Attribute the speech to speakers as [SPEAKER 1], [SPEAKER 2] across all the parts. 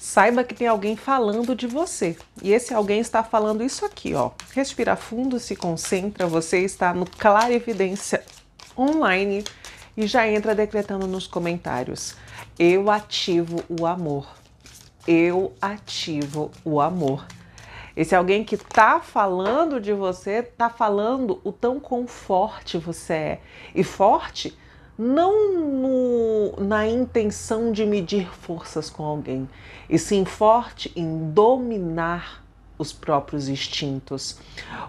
[SPEAKER 1] saiba que tem alguém falando de você. E esse alguém está falando isso aqui, ó. Respira fundo, se concentra, você está no Clarividência Online e já entra decretando nos comentários. Eu ativo o amor. Eu ativo o amor. Esse alguém que tá falando de você, tá falando o tão quão forte você é. E forte não no, na intenção de medir forças com alguém, e sim forte em dominar os próprios instintos,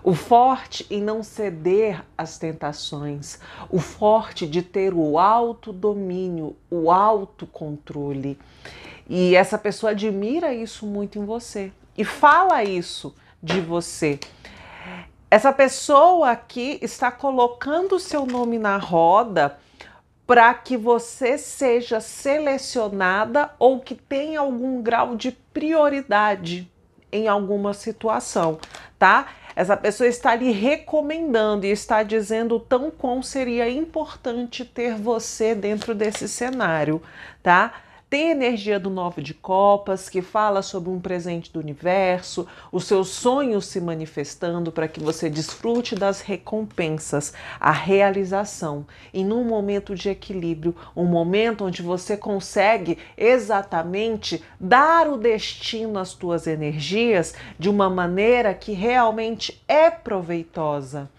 [SPEAKER 1] o forte em não ceder às tentações, o forte de ter o autodomínio, o autocontrole. E essa pessoa admira isso muito em você e fala isso de você. Essa pessoa aqui está colocando o seu nome na roda para que você seja selecionada ou que tenha algum grau de prioridade em alguma situação, tá? Essa pessoa está lhe recomendando e está dizendo tão quão seria importante ter você dentro desse cenário, tá? tem energia do Nove de Copas, que fala sobre um presente do universo, os seus sonhos se manifestando para que você desfrute das recompensas, a realização. E num momento de equilíbrio, um momento onde você consegue exatamente dar o destino às tuas energias de uma maneira que realmente é proveitosa.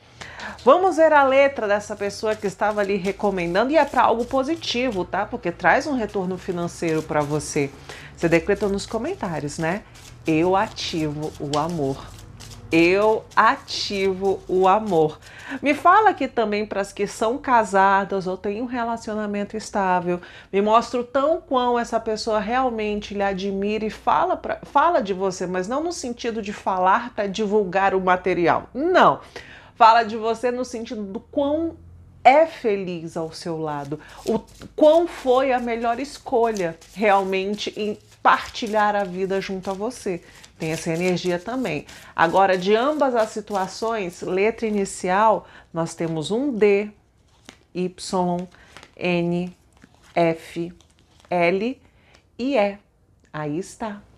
[SPEAKER 1] Vamos ver a letra dessa pessoa que estava ali recomendando e é para algo positivo, tá? Porque traz um retorno financeiro para você. Você decretou nos comentários, né? Eu ativo o amor. Eu ativo o amor. Me fala aqui também para as que são casadas ou têm um relacionamento estável. Me mostra o tão quão essa pessoa realmente lhe admira e fala, pra, fala de você, mas não no sentido de falar para divulgar o material. Não. Fala de você no sentido do quão é feliz ao seu lado, o quão foi a melhor escolha realmente em partilhar a vida junto a você. Tem essa energia também. Agora, de ambas as situações, letra inicial, nós temos um D, Y, N, F, L e E. Aí está.